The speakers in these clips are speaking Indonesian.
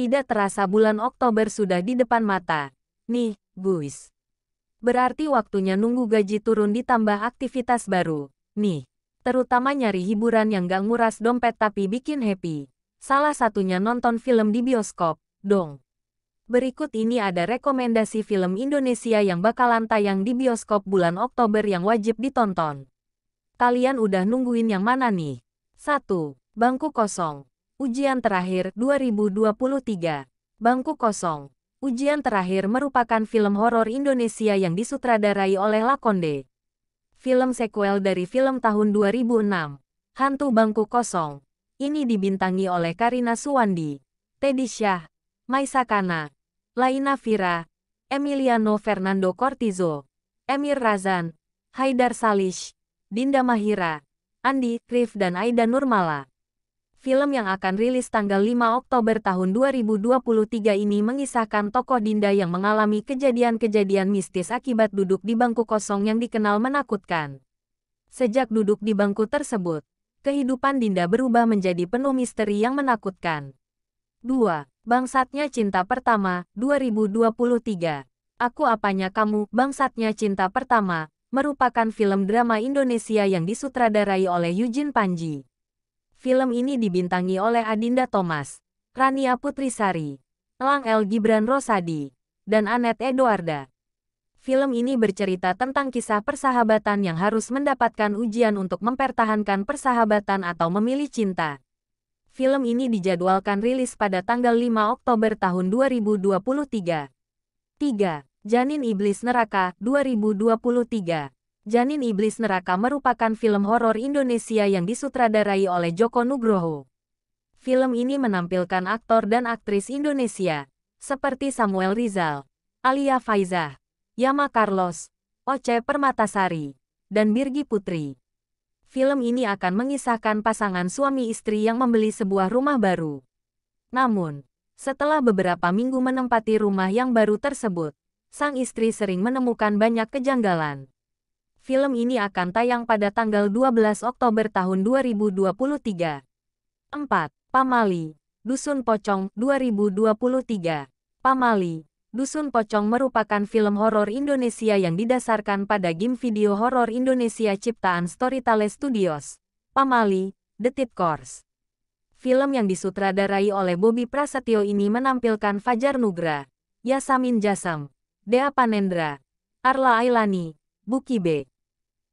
Tidak terasa bulan Oktober sudah di depan mata. Nih, guys. Berarti waktunya nunggu gaji turun ditambah aktivitas baru. Nih, terutama nyari hiburan yang gak nguras dompet tapi bikin happy. Salah satunya nonton film di bioskop, dong. Berikut ini ada rekomendasi film Indonesia yang bakalan tayang di bioskop bulan Oktober yang wajib ditonton. Kalian udah nungguin yang mana nih? 1. Bangku kosong. Ujian terakhir 2023. Bangku kosong. Ujian terakhir merupakan film horor Indonesia yang disutradarai oleh Lakonde. Film sequel dari film tahun 2006, Hantu Bangku Kosong. Ini dibintangi oleh Karina Suwandi, Teddy Syah, Maisa Kana, Laina Vira, Emiliano Fernando Cortizo, Emir Razan, Haidar Salish, Dinda Mahira, Andi, Rif dan Aida Nurmala film yang akan rilis tanggal 5 Oktober tahun 2023 ini mengisahkan tokoh Dinda yang mengalami kejadian-kejadian mistis akibat duduk di bangku kosong yang dikenal menakutkan. Sejak duduk di bangku tersebut, kehidupan Dinda berubah menjadi penuh misteri yang menakutkan. 2. Bangsatnya Cinta Pertama, 2023 Aku Apanya Kamu, Bangsatnya Cinta Pertama, merupakan film drama Indonesia yang disutradarai oleh Eugene Panji. Film ini dibintangi oleh Adinda Thomas, Rania Putrisari, Elang El Gibran Rosadi, dan Anet Edoarda. Film ini bercerita tentang kisah persahabatan yang harus mendapatkan ujian untuk mempertahankan persahabatan atau memilih cinta. Film ini dijadwalkan rilis pada tanggal 5 Oktober tahun 2023. 3. Janin Iblis Neraka 2023 Janin Iblis Neraka merupakan film horor Indonesia yang disutradarai oleh Joko Nugroho. Film ini menampilkan aktor dan aktris Indonesia, seperti Samuel Rizal, Alia Faiza, Yama Carlos, Oce Permatasari, dan Birgi Putri. Film ini akan mengisahkan pasangan suami istri yang membeli sebuah rumah baru. Namun, setelah beberapa minggu menempati rumah yang baru tersebut, sang istri sering menemukan banyak kejanggalan film ini akan tayang pada tanggal 12 Oktober tahun 2023. 4. Pamali, Dusun Pocong, 2023. Pamali, Dusun Pocong merupakan film horor Indonesia yang didasarkan pada game video horor Indonesia ciptaan Storytale Studios. Pamali, The Tip Course. Film yang disutradarai oleh Bobby Prasetyo ini menampilkan Fajar Nugra, Yasamin Jasam, Dea Panendra, Arla Ailani, Buki Bek,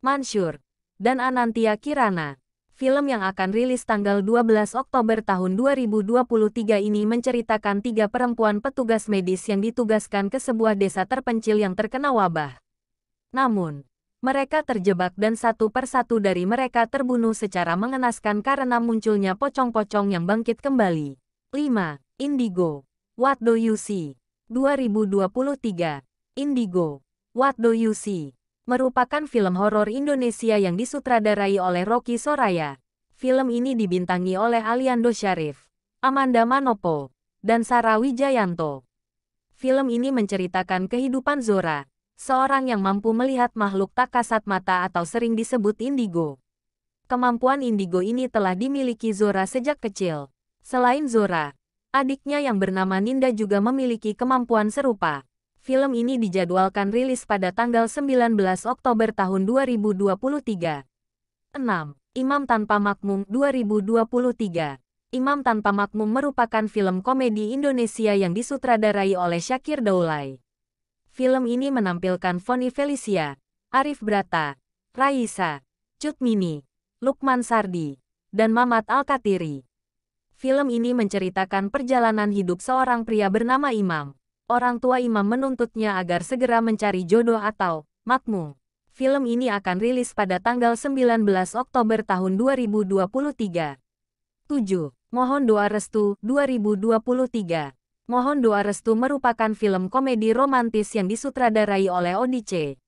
Mansur, dan Anantia Kirana. Film yang akan rilis tanggal 12 Oktober tahun 2023 ini menceritakan tiga perempuan petugas medis yang ditugaskan ke sebuah desa terpencil yang terkena wabah. Namun, mereka terjebak dan satu persatu dari mereka terbunuh secara mengenaskan karena munculnya pocong-pocong yang bangkit kembali. 5. Indigo. What do you see? 2023. Indigo. What do you see? merupakan film horor Indonesia yang disutradarai oleh Rocky Soraya. Film ini dibintangi oleh Aliando Syarif, Amanda Manopo, dan Sara Wijayanto. Film ini menceritakan kehidupan Zora, seorang yang mampu melihat makhluk tak kasat mata atau sering disebut indigo. Kemampuan indigo ini telah dimiliki Zora sejak kecil. Selain Zora, adiknya yang bernama Ninda juga memiliki kemampuan serupa film ini dijadwalkan rilis pada tanggal 19 Oktober tahun 2023. 6. Imam Tanpa Makmum 2023 Imam Tanpa Makmum merupakan film komedi Indonesia yang disutradarai oleh Syakir Daulay. Film ini menampilkan Foni Felicia, Arif Brata, Raisa, Cutmini, Lukman Sardi, dan Mamat Alkatiri. Film ini menceritakan perjalanan hidup seorang pria bernama Imam, orang tua imam menuntutnya agar segera mencari jodoh atau makmum. Film ini akan rilis pada tanggal 19 Oktober tahun 2023. 7. Mohon Doa Restu 2023 Mohon Doa Restu merupakan film komedi romantis yang disutradarai oleh Odice.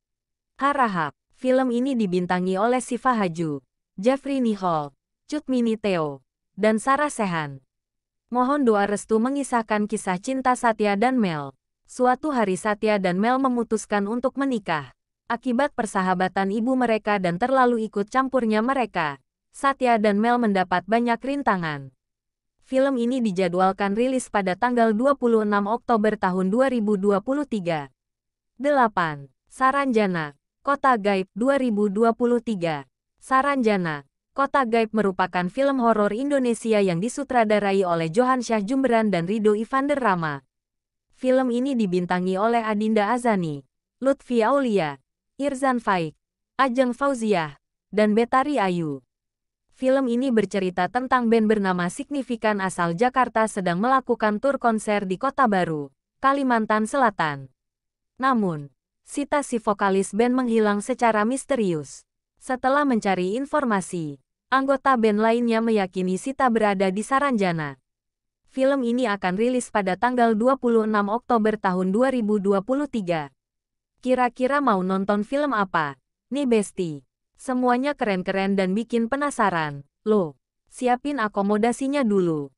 Harahap, film ini dibintangi oleh Siva Haju, Jeffrey Nihol, Cut Teo, dan Sarah Sehan. Mohon doa restu mengisahkan kisah cinta Satya dan Mel. Suatu hari Satya dan Mel memutuskan untuk menikah. Akibat persahabatan ibu mereka dan terlalu ikut campurnya mereka, Satya dan Mel mendapat banyak rintangan. Film ini dijadwalkan rilis pada tanggal 26 Oktober tahun 2023. 8. Saranjana, Kota Gaib 2023. Saranjana, Kota Gaib merupakan film horor Indonesia yang disutradarai oleh Johan Syah Jumberan dan Rido Ivander Rama. Film ini dibintangi oleh Adinda Azani, Lutfi Aulia, Irzan Faik, Ajeng Fauziah, dan Betari Ayu. Film ini bercerita tentang band bernama Signifikan asal Jakarta sedang melakukan tur konser di Kota Baru, Kalimantan Selatan. Namun, Sita si vokalis band menghilang secara misterius. Setelah mencari informasi, Anggota band lainnya meyakini Sita berada di Saranjana. Film ini akan rilis pada tanggal 26 Oktober tahun 2023. Kira-kira mau nonton film apa? Nih Besti. Semuanya keren-keren dan bikin penasaran. Loh, siapin akomodasinya dulu.